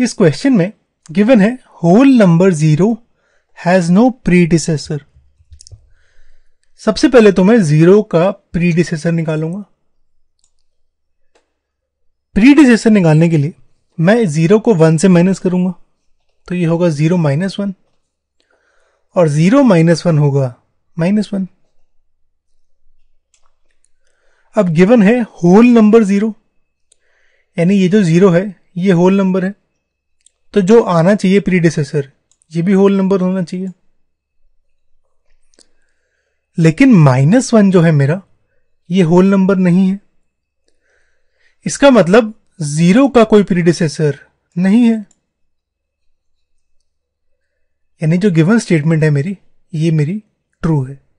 इस क्वेश्चन में गिवन है whole number zero has no predecessor सबसे पहले तो मैं जीरो का प्रीडिसेसर निकालूंगा प्रीडिसेसर निकालने के लिए मैं जीरो को वन से माइनस करूंगा तो ये होगा जीरो माइनस वन और जीरो माइनस वन होगा माइनस वन अब गिवन है होल नंबर जीरो यानी ये जो जीरो है ये होल नंबर है तो जो आना चाहिए प्रीडिसेसर ये भी होल नंबर होना चाहिए लेकिन माइनस वन जो है मेरा ये होल नंबर नहीं है इसका मतलब जीरो का कोई प्रीडिसेसर नहीं है यानी जो गिवन स्टेटमेंट है मेरी ये मेरी ट्रू है